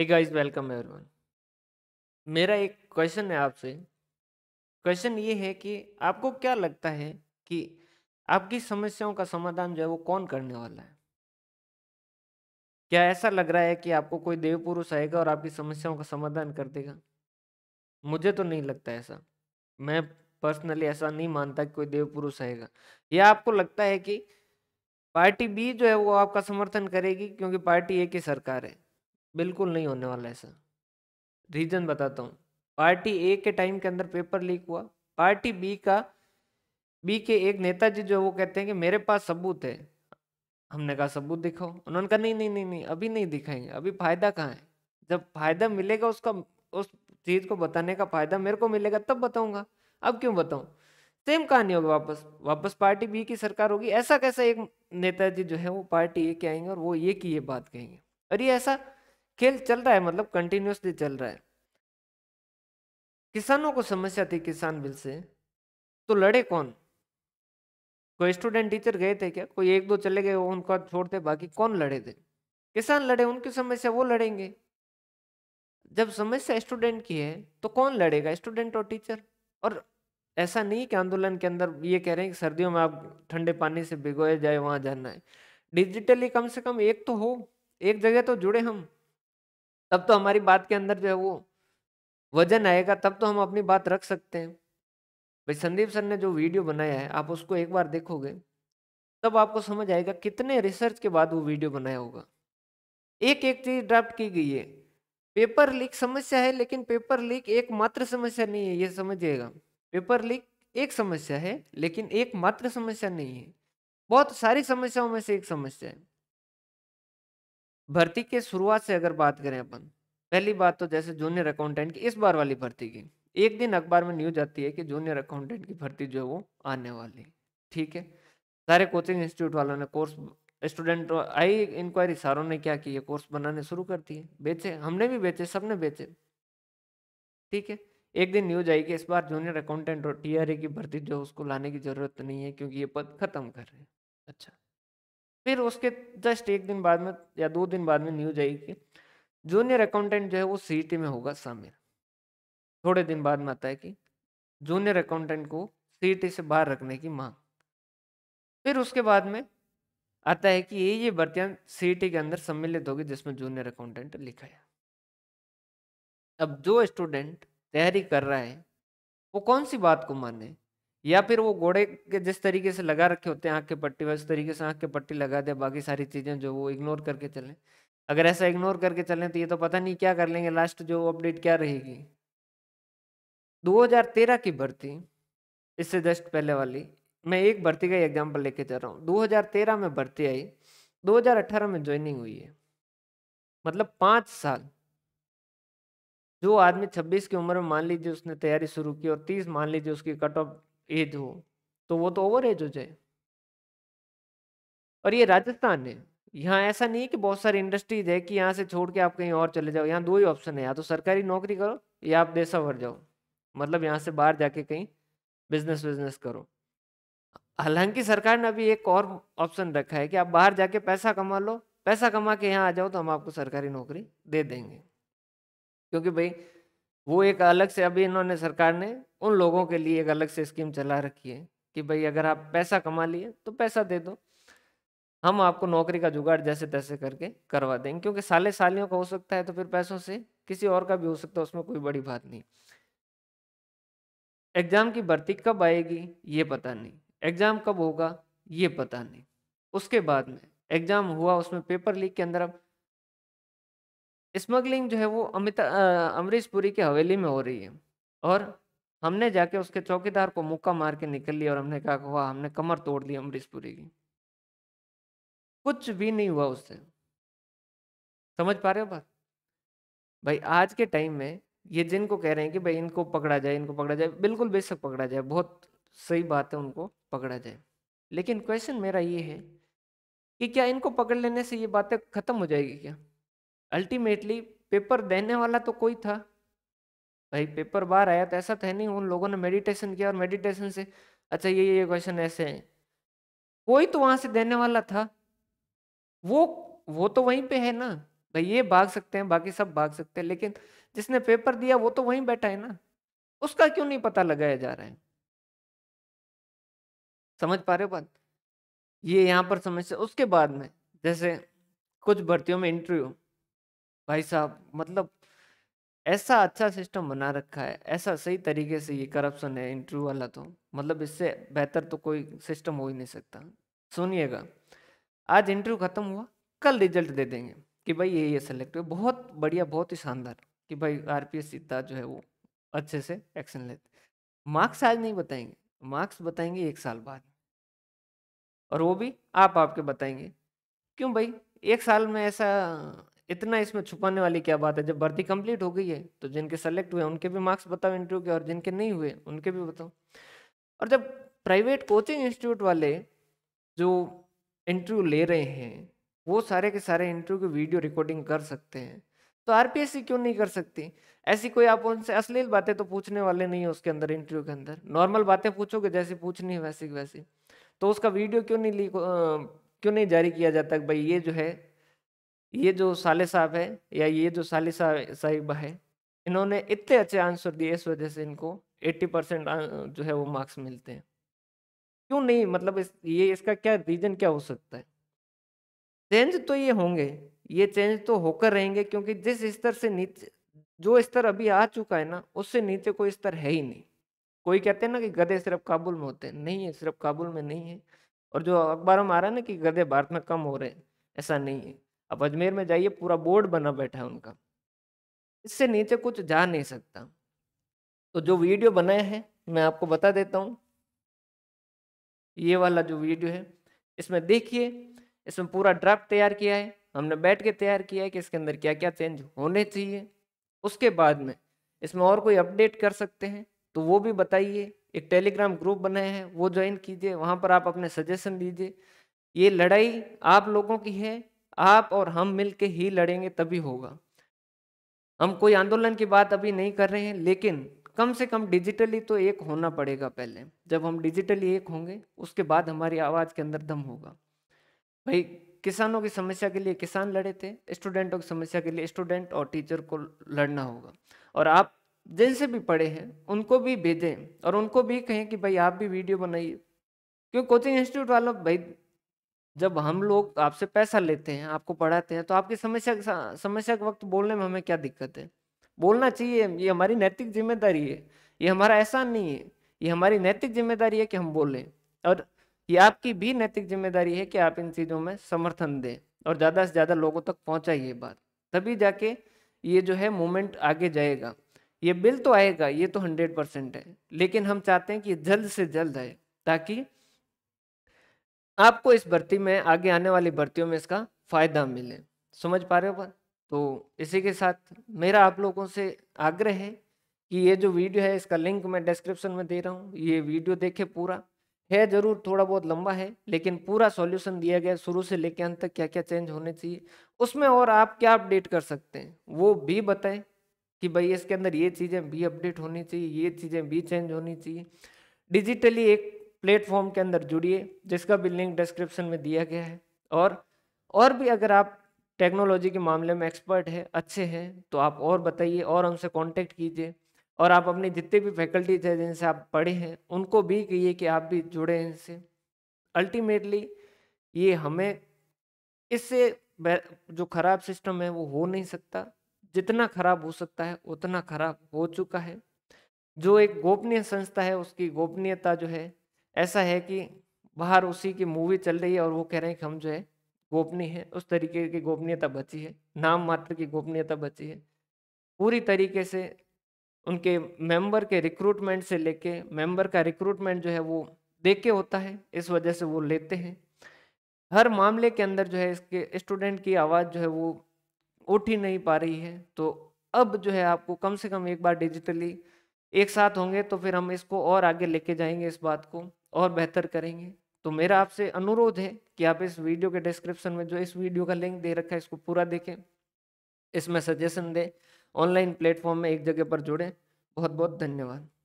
Hey guys welcome everyone मेरा एक question है आपसे क्वेश्चन ये है कि आपको क्या लगता है कि आपकी समस्याओं का समाधान जो है वो कौन करने वाला है क्या ऐसा लग रहा है कि आपको कोई देव पुरुष आएगा और आपकी समस्याओं का समाधान कर देगा मुझे तो नहीं लगता ऐसा मैं पर्सनली ऐसा नहीं मानता कि कोई देव पुरुष आएगा या आपको लगता है कि पार्टी बी जो है वो आपका समर्थन करेगी क्योंकि पार्टी ए की सरकार है बिल्कुल नहीं होने वाला ऐसा। रीज़न बताता हूँ, पार्टी ए के टाइम के अंदर पेपर लीक हुआ, पार्टी बी का बी के एक नेताजी जो वो कहते हैं कि मेरे पास सबूत है। हमने कहा सबूत दिखाओ, उन्होंने कहा नहीं, नहीं, नहीं, नहीं अभी नहीं दिखाएंगे अभी फ़ायदा कहाँ है? जब फ़ायदा मिलेगा उसका उस चीज़ को बताने का फ़ायदा मेरे को मिलेगा तब बताऊंगा अब क्यों बताऊं सेम कहानी होगी वापस, वापस पार्टी बी की सरकार होगी ऐसा कैसा एक नेताजी जो है वो पार्टी ए के आएंगे और वो ये की ये बात कहेंगे। अरे ऐसा खेल चल रहा है मतलब कंटिन्यूसली चल रहा है किसानों को समस्या थी किसान बिल से तो लड़े कौन कोई स्टूडेंट टीचर गए थे क्या कोई एक दो चले गए उनका छोड़ते बाकी कौन लड़े थे किसान लड़े उनकी समस्या वो लड़ेंगे जब समस्या स्टूडेंट की है तो कौन लड़ेगा स्टूडेंट और टीचर और ऐसा नहीं कि आंदोलन के अंदर ये कह रहे हैं कि सर्दियों में आप ठंडे पानी से भिगोए जाए वहां जाना है डिजिटली कम से कम एक तो हो एक जगह तो जुड़े हम तब तो हमारी बात के अंदर जो है वो वजन आएगा तब तो हम अपनी बात रख सकते हैं भाई संदीप सर ने जो वीडियो बनाया है आप उसको एक बार देखोगे तब आपको समझ आएगा कितने रिसर्च के बाद वो वीडियो बनाया होगा एक एक चीज ड्राफ्ट की गई है पेपर लीक समस्या है लेकिन पेपर लीक एक मात्र समस्या नहीं है ये समझिएगा पेपर लीक एक समस्या है लेकिन एक मात्र समस्या नहीं है बहुत सारी समस्याओं में से एक समस्या है भर्ती के शुरुआत से अगर बात करें अपन पहली बात तो जैसे जूनियर अकाउंटेंट की इस बार वाली भर्ती की एक दिन अखबार में न्यूज आती है कि जूनियर अकाउंटेंट की भर्ती जो है वो आने वाली ठीक है सारे कोचिंग इंस्टीट्यूट वालों ने कोर्स स्टूडेंट आई इंक्वायरी सारों ने क्या की ये कोर्स बनाने शुरू कर दिए बेचे हमने भी बेचे सबने बेचे ठीक है एक दिन न्यूज आई कि इस बार जूनियर अकाउंटेंट और टी की भर्ती जो उसको लाने की जरूरत नहीं है क्योंकि ये पद खत्म कर रहे हैं अच्छा फिर उसके जस्ट एक दिन बाद में या दो दिन बाद में न्यूज आई कि जूनियर अकाउंटेंट जो है वो सी में होगा शामिल थोड़े दिन बाद में आता है कि जूनियर अकाउंटेंट को सी से बाहर रखने की मांग फिर उसके बाद में आता है कि ये ये भर्तियां सी के अंदर सम्मिलित होगी जिसमें जूनियर अकाउंटेंट लिखा है अब जो स्टूडेंट तैयारी कर रहा है वो कौन सी बात को माने या फिर वो घोड़े के जिस तरीके से लगा रखे होते हैं आँख के पट्टी उस तरीके से आँख के पट्टी लगा दे बाकी सारी चीज़ें जो वो इग्नोर करके चलें अगर ऐसा इग्नोर करके चलें तो ये तो पता नहीं क्या कर लेंगे लास्ट जो अपडेट क्या रहेगी 2013 की भर्ती इससे जस्ट पहले वाली मैं एक भर्ती का एग्जाम्पल लेके चल रहा हूँ 2013 में भर्ती आई 2018 में ज्वाइनिंग हुई है मतलब पाँच साल जो आदमी 26 की उम्र में मान लीजिए उसने तैयारी शुरू की और 30 मान लीजिए उसकी कट ऑफ एज हो तो वो तो ओवर एज हो जाए और ये राजस्थान है यहाँ ऐसा नहीं है कि बहुत सारी इंडस्ट्रीज है कि यहाँ से छोड़ के आप कहीं और चले जाओ यहाँ दो ही ऑप्शन है या तो सरकारी नौकरी करो या आप देशा भर जाओ मतलब यहाँ से बाहर जाके कहीं बिजनेस बिजनेस करो हालांकि सरकार ने अभी एक और ऑप्शन रखा है कि आप बाहर जाके पैसा कमा लो पैसा कमा के यहाँ आ जाओ तो हम आपको सरकारी नौकरी दे देंगे क्योंकि भाई वो एक अलग से अभी इन्होंने सरकार ने उन लोगों के लिए एक अलग से स्कीम चला रखी है कि भाई अगर आप पैसा कमा लिए तो पैसा दे दो हम आपको नौकरी का जुगाड़ जैसे तैसे करके करवा देंगे क्योंकि साले सालियों का हो सकता है तो फिर पैसों से किसी और का भी हो सकता है उसमें कोई बड़ी बात नहीं एग्जाम की भर्ती कब आएगी ये पता नहीं एग्जाम कब होगा ये पता नहीं उसके बाद में एग्जाम हुआ उसमें पेपर लीक के अंदर अब स्मगलिंग जो है वो अमिता अमरीश पुरी की हवेली में हो रही है और हमने जाके उसके चौकीदार को मुक्का मार के निकल लिया और हमने कहा कि वाह हमने कमर तोड़ ली अमरीश पुरी की कुछ भी नहीं हुआ उससे समझ पा रहे हो बात भाई आज के टाइम में ये जिनको कह रहे हैं कि भाई इनको पकड़ा जाए इनको पकड़ा जाए बिल्कुल बेशक पकड़ा जाए बहुत सही बात है उनको पकड़ा जाए लेकिन क्वेश्चन मेरा ये है कि क्या इनको पकड़ लेने से ये बातें खत्म हो जाएगी क्या अल्टीमेटली पेपर देने वाला तो कोई था भाई पेपर बाहर आया तो ऐसा था नहीं उन लोगों ने मेडिटेशन किया और मेडिटेशन से अच्छा ये ये क्वेश्चन ऐसे हैं कोई तो वहां से देने वाला था वो वो तो वहीं पे है ना भाई ये भाग सकते हैं बाकी सब भाग सकते हैं लेकिन जिसने पेपर दिया वो तो वहीं बैठा है ना उसका क्यों नहीं पता लगाया जा रहा है समझ पा रहे हो बात ये यहाँ पर समझ उसके बाद में जैसे कुछ भर्तियों में इंटरव्यू भाई साहब मतलब ऐसा अच्छा सिस्टम बना रखा है ऐसा सही तरीके से ये करप्शन है इंटरव्यू वाला तो मतलब इससे बेहतर तो कोई सिस्टम हो ही नहीं सकता सुनिएगा आज इंटरव्यू खत्म हुआ कल रिजल्ट दे देंगे कि भाई ये ये सिलेक्ट हुए बहुत बढ़िया बहुत ही शानदार कि भाई आर पी एस सीता जो है वो अच्छे से एक्शन लेते मार्क्स आज नहीं बताएंगे मार्क्स बताएंगे एक साल बाद और वो भी आप आपके बताएंगे क्यों भाई एक साल में ऐसा इतना इसमें छुपाने वाली क्या बात है जब भर्ती कंप्लीट हो गई है तो जिनके सेलेक्ट हुए उनके भी मार्क्स बताओ इंटरव्यू के और जिनके नहीं हुए उनके भी बताओ और जब प्राइवेट कोचिंग इंस्टीट्यूट वाले जो इंटरव्यू ले रहे हैं वो सारे के सारे इंटरव्यू की वीडियो रिकॉर्डिंग कर सकते हैं तो आर क्यों नहीं कर सकती ऐसी कोई आप उनसे अश्लील बातें तो पूछने वाले नहीं है उसके अंदर इंटरव्यू के अंदर नॉर्मल बातें पूछोगे जैसी पूछनी है वैसी वैसी तो उसका वीडियो क्यों नहीं ली क्यों नहीं जारी किया जाता भाई ये जो है ये जो साले साहब है या ये जो साली साहिबा है इन्होंने इतने अच्छे आंसर दिए इस वजह से इनको 80 परसेंट जो है वो मार्क्स मिलते हैं क्यों नहीं मतलब इस ये इसका क्या रीजन क्या हो सकता है चेंज तो ये होंगे ये चेंज तो होकर रहेंगे क्योंकि जिस स्तर से नीचे जो स्तर अभी आ चुका है ना उससे नीचे कोई स्तर है ही नहीं कोई कहते हैं ना कि गधे सिर्फ काबुल में होते हैं नहीं है सिर्फ काबुल में नहीं है और जो अखबारों में आ रहा है ना कि गधे भारत में कम हो रहे हैं ऐसा नहीं है अब अजमेर में जाइए पूरा बोर्ड बना बैठा है उनका इससे नीचे कुछ जा नहीं सकता तो जो वीडियो बनाए हैं मैं आपको बता देता हूँ ये वाला जो वीडियो है इसमें देखिए इसमें पूरा ड्राफ्ट तैयार किया है हमने बैठ के तैयार किया है कि इसके अंदर क्या क्या चेंज होने चाहिए उसके बाद में इसमें और कोई अपडेट कर सकते हैं तो वो भी बताइए एक टेलीग्राम ग्रुप बनाया है वो ज्वाइन कीजिए वहाँ पर आप अपने सजेशन दीजिए ये लड़ाई आप लोगों की है आप और हम मिल के ही लड़ेंगे तभी होगा हम कोई आंदोलन की बात अभी नहीं कर रहे हैं लेकिन कम से कम डिजिटली तो एक होना पड़ेगा पहले जब हम डिजिटली एक होंगे उसके बाद हमारी आवाज़ के अंदर दम होगा भाई किसानों की समस्या के लिए किसान लड़े थे स्टूडेंटों की समस्या के लिए स्टूडेंट और टीचर को लड़ना होगा और आप जिनसे भी पढ़े हैं उनको भी भेजें और उनको भी कहें कि भाई आप भी वीडियो बनाइए क्योंकि कोचिंग इंस्टीट्यूट वालों भाई जब हम लोग आपसे पैसा लेते हैं आपको पढ़ाते हैं तो आपकी समस्या समस्या के वक्त बोलने में हमें क्या दिक्कत है बोलना चाहिए ये हमारी नैतिक जिम्मेदारी है ये हमारा एहसान नहीं है ये हमारी नैतिक जिम्मेदारी है कि हम बोलें और ये आपकी भी नैतिक जिम्मेदारी है कि आप इन चीज़ों में समर्थन दें और ज़्यादा से ज़्यादा लोगों तक पहुँचाइए बात तभी जाके ये जो है मूवमेंट आगे जाएगा ये बिल तो आएगा ये तो हंड्रेड परसेंट है लेकिन हम चाहते हैं कि जल्द से जल्द आए ताकि आपको इस भर्ती में आगे आने वाली भर्तियों में इसका फ़ायदा मिले समझ पा रहे हो बात तो इसी के साथ मेरा आप लोगों से आग्रह है कि ये जो वीडियो है इसका लिंक मैं डिस्क्रिप्शन में दे रहा हूँ ये वीडियो देखे पूरा है जरूर थोड़ा बहुत लंबा है लेकिन पूरा सॉल्यूशन दिया गया शुरू से लेकर अंत तक क्या क्या चेंज होने चाहिए उसमें और आप क्या अपडेट कर सकते हैं वो भी बताएं कि भाई इसके अंदर ये चीज़ें भी अपडेट होनी चाहिए ये चीज़ें भी चेंज होनी चाहिए डिजिटली एक प्लेटफॉर्म के अंदर जुड़िए जिसका भी लिंक डिस्क्रिप्शन में दिया गया है और और भी अगर आप टेक्नोलॉजी के मामले में एक्सपर्ट हैं अच्छे हैं तो आप और बताइए और हमसे कांटेक्ट कीजिए और आप अपनी जितने भी फैकल्टीज हैं जिनसे आप पढ़े हैं उनको भी कहिए कि आप भी जुड़े हैं इनसे अल्टीमेटली ये हमें इससे जो खराब सिस्टम है वो हो नहीं सकता जितना खराब हो सकता है उतना खराब हो चुका है जो एक गोपनीय संस्था है उसकी गोपनीयता जो है ऐसा है कि बाहर उसी की मूवी चल रही है और वो कह रहे हैं कि हम जो है गोपनीय है उस तरीके की गोपनीयता बची है नाम मात्र की गोपनीयता बची है पूरी तरीके से उनके मेंबर के रिक्रूटमेंट से लेके मेंबर का रिक्रूटमेंट जो है वो देख के होता है इस वजह से वो लेते हैं हर मामले के अंदर जो है इसके स्टूडेंट की आवाज़ जो है वो उठ ही नहीं पा रही है तो अब जो है आपको कम से कम एक बार डिजिटली एक साथ होंगे तो फिर हम इसको और आगे लेके जाएंगे इस बात को और बेहतर करेंगे तो मेरा आपसे अनुरोध है कि आप इस वीडियो के डिस्क्रिप्शन में जो इस वीडियो का लिंक दे रखा है इसको पूरा देखें इसमें सजेशन दें ऑनलाइन प्लेटफॉर्म में एक जगह पर जुड़ें बहुत बहुत धन्यवाद